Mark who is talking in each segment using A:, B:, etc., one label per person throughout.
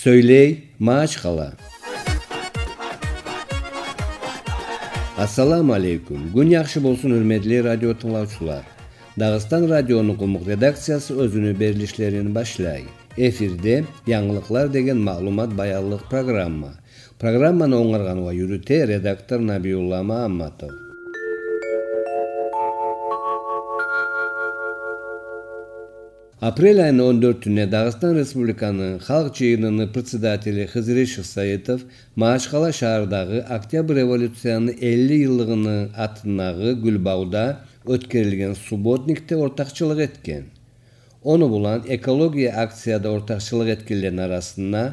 A: Сөйлей, маач қала. Ассаламу алейкум. Гүн яхшы болсун, үрмедли радио тыңлаучылар. Дагыстан радионы кумук редакциясы өзүнү беришлерин башлай. Эфирде яңылыклар деген маалымат баялык программа. Программаны оңарган ва редактор Набиулла Мааматов. Апрель айының 14-інде Дағыстан Республиканың халық жиынының председателі Хызрешев Шықсайытов Маашқала шаардағы Октябрь революцияны 50 жылдығының атынағы Гүлбауда өткерілген субботникте ортақшылық еткен. Оны болан, экология акцияда ортақшылық еткелерін арасында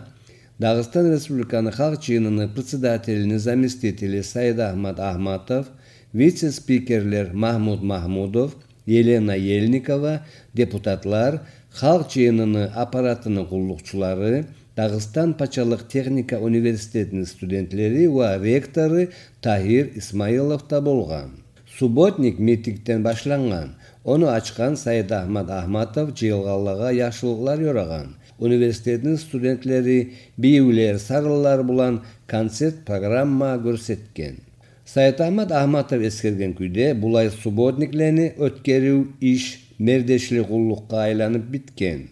A: Дағыстан Республиканы халық жиынының председателіні заместителі Саид Ахмад Ахматов, вице-спикерлер Махмуд Махмудов, елена ельникова депутатлар халық жиыныны аппаратынын кулдукчулары Дағыстан пачалық техника университетинин студенттери ва ректору тахир исмаилов да болгон субботник митингден башланган оны ачкан саид ахмад ахматов жыйылганларга жакшылыклар жараган университеттин студенттери бийлер сарылар булан концерт программа көрсеткен саятахмат ахматов эскерген күйде булай субботниклерни өткөрүү иш мердешли кулдукка айланып биткен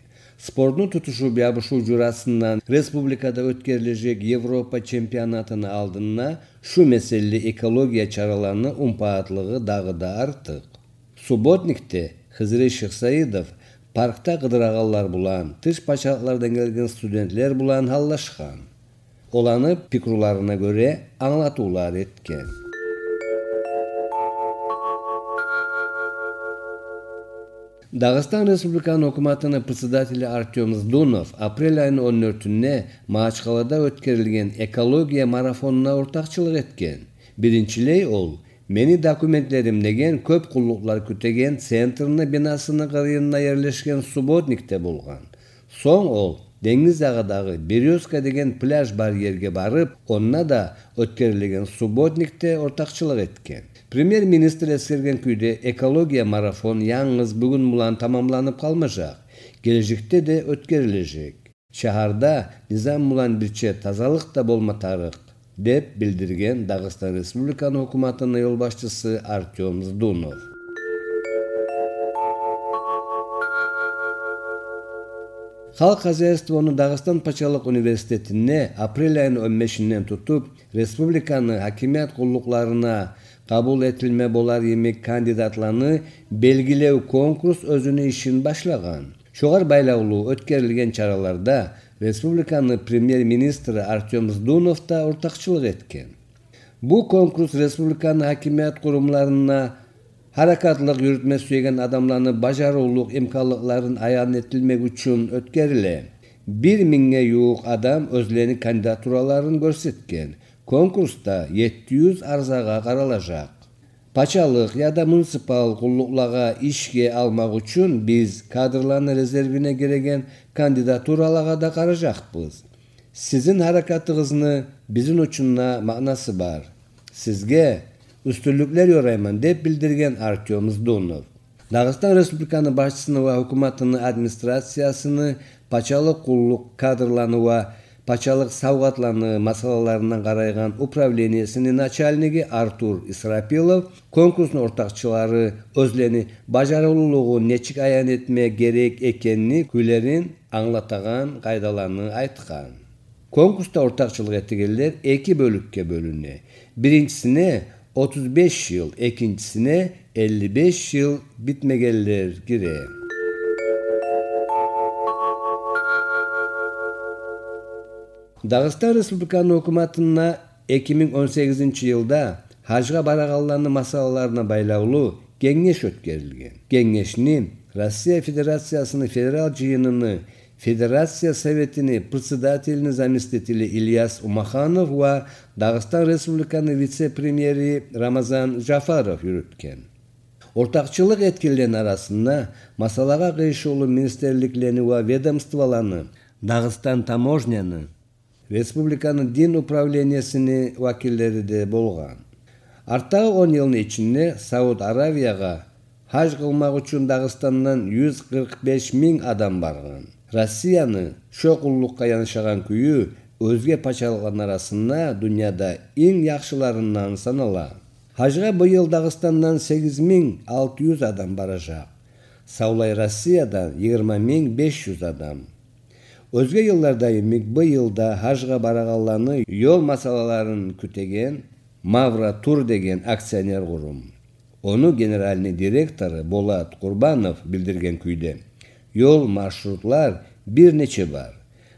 A: спорттун тутушу жабышуу журасынан республикада өткөрүлөчөк европа чемпионатынын алдына шу меселели экология чараларынын умпаатлыгы дагы да артык субботникте хызри шыксаидов паркта кыдыраганлар булан тыш пачалыктардан келген студенттер булан аллашкан. оланы пикруларына көрө аңлатуулар эткен Dağıstan Respublikanı Hukumatının председатели Артем Здунов апрель айынын 14-үнө Маачкалада өткөрүлгөн экология марафонына ортакчылык эткен. Біріншілей ол мени документтерим деген көп кулдуктар күтеген центрны бинасынын кырыйына жерлешкен субботникте болған. Соң ол деңиз агадагы березка деген пляж бар жерге барып, онна да өткөрүлгөн субботникте ортакчылык эткен премьер министр эскерген күйде экология марафон яңыз бүгін мұлан тамамланып қалмажақ келешекте де өткерілежек шаһарда низам мұлан бирче тазалық болма тарық, деп билдирген дагыстан республиканын өкмөтүнүн айыл башчысы артем здунов Халк хозяйствону Дагыстан патшалык университетине апрель айынын он бешинен тутуп республиканы Kabul etilme yemek kandidatlarını belgilev konkurs özünü işin başlagan. Şoğar baylavlu ötkerilgen çaralarda Respublikanın Premier-ministri Artyom Zdunov da ortakçılık etken. Bu konkurs Respublikanın hakimiyet kurumlarına harakatlık yürütme suyegen adamlarını başarılılık imkanlıkların ayan etilmek için ötkerile. Bir minge yuğuk adam özlerini kandidaturalarını görsetken конкурста 700 арзаға қаралажақ. Пачалық яда муниципал құллықлаға ішке алмақ үшін біз кадрланы резервіне кереген кандидатуралаға да қаражақпыз. Sizin harekatınızın bizim uçunla manası var. Sizge üstünlükler yorayman deb bildirgen Artyom Dunov. Dağıstan Respublikanı başçısını ve hükümetini administrasiyasını paçalı kulluk kadrlarını патшалык саугатлануу маселелерине карайган управлениясынын начальниги артур исрапилов конкурстун ортакчылары өзлерини бажарылуулугун нечик аян этме керек экенин күйлерин аңлатаган кайдаларны айткан конкурста ортакчылык этигендер эки бөлүккө бөлүнө биринчисине 35 yıl, ikincisine 55 yıl bitmegeliler girer. дагыстан республиканын өкмөтүнө эки миң он сегизинчи жылда хажга бараганлардын маселелерине байлаулуу кеңеш өткөрүлгөн кеңешни россия федерациясынын федерал жыйынынын Федерация советинин председателинин заместители Ильяс Умаханов ва Дағыстан Республиканы вице премьери Рамазан Жафаров жүрүткөн. ортакчылык еткілден арасында масалаға кыйшуулуу министрликлерни ва Дағыстан таможняны, республиканын дин управлениясынын вакилдери де болгон арттагы он жылдын ичинде сауд аравияга хаж кылмак үчүн дагыстандан жүз кырк беш миң адам барган россияны шок уллукка күйі күйү өзге пачалған арасында дүйнөдө эң жакшыларынан санала хажга быйыл дагыстандан сегиз миң алты жүз адам саулай россиядан жыйырма миң беш жүз адам өзге йылдардай мигбы елда хажга барағаланы жол масалаларын күтеген мавра тур деген акционер курум ону генеральный директоры болат курбанов билдирген күйде жол маршрутлар бир нече бар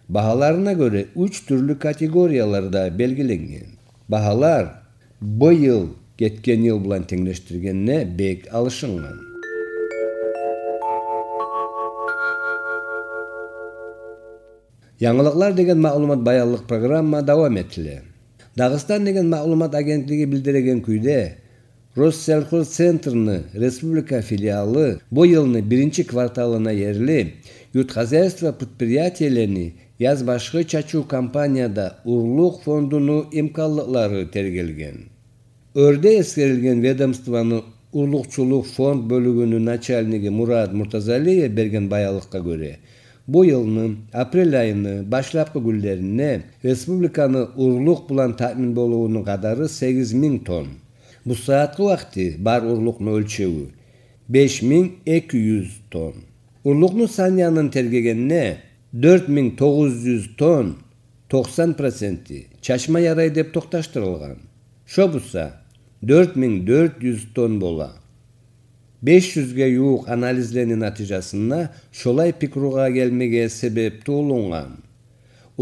A: Бағаларына көрө үш түрлі категорияларда белгиленген Бағалар быйыл кеткен ел булан теңдештиргенне бек алышынган яңылықлар деген мәгълүмат баянлык программа дәвам ителә. Дағыстан деген мәгълүмат агентлиги білдіреген күйде, Россельхоз центрны республика филиалы бу 1 биринчи кварталына yerli yurt хозяйства предприятиелерни яз башкы чачу компанияда урлук фондуну имканлыклары тергелген. Өрде эскерилген ведомствоны урлукчулук фонд бөлүгүнүн начальниги Мурат Муртазалиев берген баялыкка көрө bu yılının aprel ayını başlapkı güllerine Respublikanı urluk bulan tatmin boluğunu kadarı 8000 ton. Bu saatli vakti bar urluknu ölçevi 5200 ton. Urluklu sanyanın tergegenine 4900 ton 90%i çaşma yaray dep toktaştırılgan. Şo 4400 ton bola. 500ге жуық анализдердің натижасына шолай пикрууга келмеге себепті олынған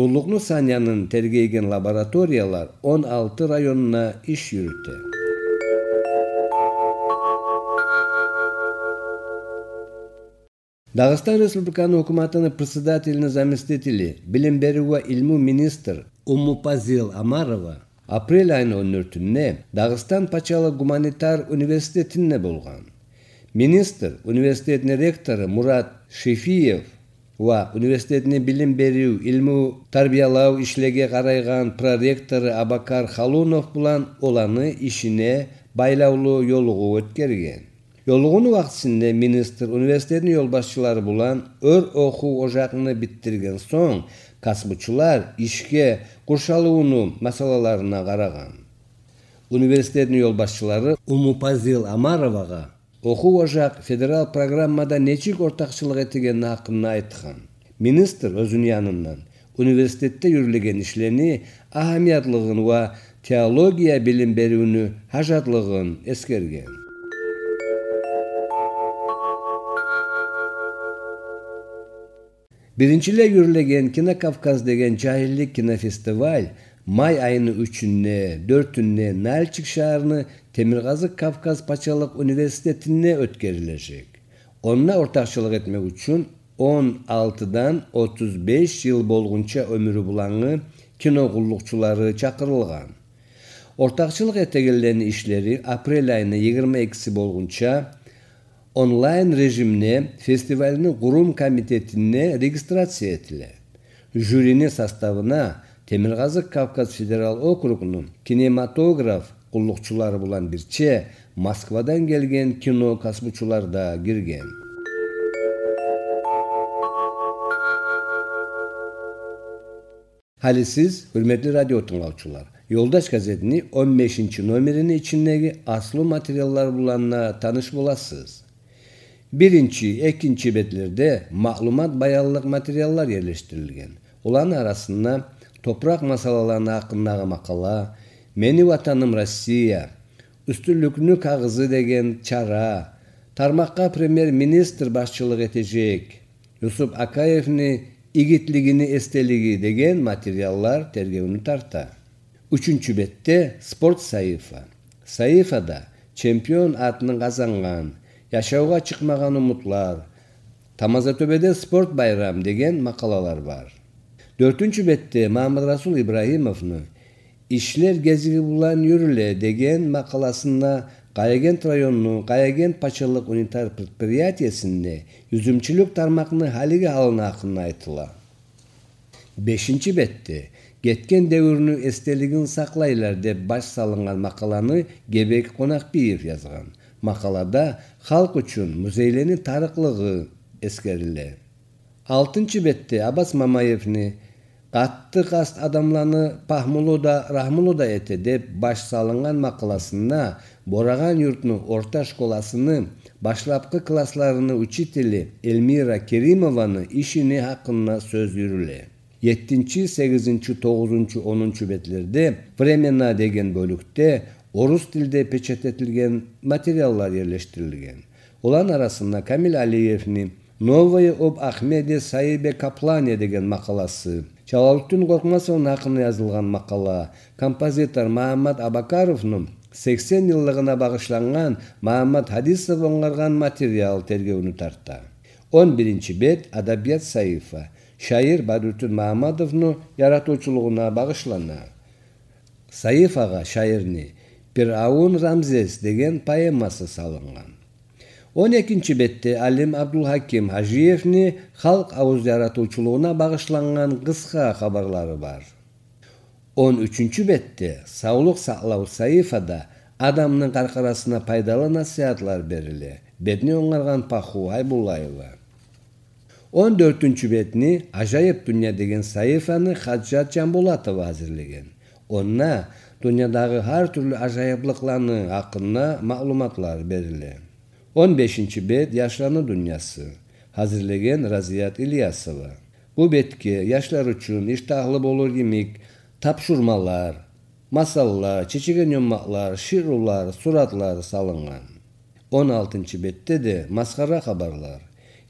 A: улугну санянын тергейген лабораториялар 16 районуна иш жүрүтө дагыстан республиканын өкмөтүнүн председателинин заместители билим берүү ва илму министр умупазил амарова апрель айынын он төртүндө дагыстан пачалы гуманитар университетинде болгон министр университетіне ректоры Мурат шефиев уа университетіне білім берүү илми тарбиялау ишлеге қарайған проректоры абакар халунов булан оланы ишине байлаулуу жолугу өткерген. жолугунун убактысында министр университеттин жолбашчылары бұлан булан өр окуу ожагын биттирген соң касбычылар ишке куршалуунун масалаларына қараған. университеттин жолбасшылары умупазил оқу ошақ федерал программада нечик ортакчылык этигени ақын айткан министр өзүнүн янынан университетте жүрүлген ишлерни ахамиятлыгын ва теология билим берүүнү ажатлыгын эскерген биринчи эле жүрүлген кинокавказ деген жайылдык кинофестиваль may ayının 3'ünde, 4'ünde Nalçık şəhərini Temirgazi Kafkas Paçalık Universitetine ötkəriləcək. Onunla ortakçılık etmek için 16'dan 35 yıl bolğunça ömürü bulanı kino qulluqçuları çakırılgan. Ortakçılık etegillerinin işleri aprel ayına 22'si bolğunça onlayn rejimine festivalinin kurum komitetine registrasiya etile. Jürinin sastavına Temilgazi Kafkas Federal okrugunun kinematograf kullukçuları bulan birçe Moskvadan gelgen kino kasmıçular da girgen. Hali siz, hürmetli radyo tınlavçular. Yoldaş gazetini 15. nömerini içindeki aslı materyaller bulanla tanış bulasız. Birinci, ikinci betlerde maklumat bayallık materyallar yerleştirilgen. Olan arasında топрақ масалалары ақындағы мақала мені ватаным россия үстүрлүкнү кагызы деген чара тармакка премьер министр башчылык этежек юсуп акаевни ийгитлигини эстелиги деген материалдар тергөөнү тарта үчүнчү бетте спорт сайыфа сайыфада чемпион атынан казанган жашоого чыкмаган умутлар тамаза төбеде спорт байрам деген макалалар бар Dördüncü bette Muhammed Rasul İbrahimovni ishlar gazeti bilan yurildi degan makalasında qayagent rayonini qayagent Paçalık unitar предприятиясинде üzümçülük tarmoqni haligi holini haqida aytdilar beshinchi betda ketgan davrni esdaligini saqlanglar deb bosh solingan maqolani gebek qo'naqbiyev yozgan maqolada xalq uchun muzeylarning tarıklığı eskerile. Altıncı betda abbas mamayevni катты каст адамланы пахмулуу да рахмулуу да эте деп баш салынган макаласында бораган юртунун орто школасынын башлапкы классларынын учители элмира керимованын ишини хакында сөз жүрүлө жетинчи сегизинчи тогузунчу онунчу беттерде времена деген бөлүктө орус тилде печатетилген материалдар yerleştirilген. Olan arasında Kamil Aliyev'nin Novaya ob Ahmedi Saibe Kaplanya degen makalası, Чалалыттын Коркмасовдун ақыны жазылган мақала композитор Маамат Абакаровның 80 жылдыгына багышланган Маамат Хадисов оңгарган материал тергөөнү тартты. 11 бет адабият саифа шайыр Бадүртүн Маамадовну яратуучулугуна багышлана. Саифага шайырны Пираун Рамзес деген поэмасы салынган. 12 экинчи бетте алим абдулхаким хажиевни халк авыз жаратуучулугуна багышланган кыска кабарлары бар 13 үчүнчү бетте Саулық Сақлау Саифада адамның каркарасына пайдалы насыятлар бериле бетни оңарган паху айбулаева 14 төртүнчү бетни ажайып дүйнө деген Саифаны хаджат жамбулатова азирлеген онна дүйнөдагы ар түрлүү ажайыплыкларны акында маалыматлар бериле 15. bet yaşlanı dünyası. Hazırlayan Raziyat İlyasova. Bu betki yaşlar için iştahlı bolur yemek, tapşurmalar, masallar, çiçegen yommaklar, şirular, suratlar salıngan. 16. bette de maskara haberler.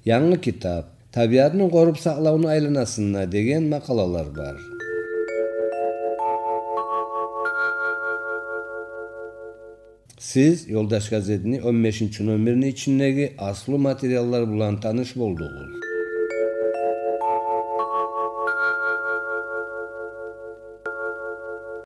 A: yangi kitap, tabiatını korup saklauny aylanasynda degen makalalar var. Siz Yoldaş qəzetini 15-ci nömrənin içindəki aslı materiallar bulan tanış bolduğuz.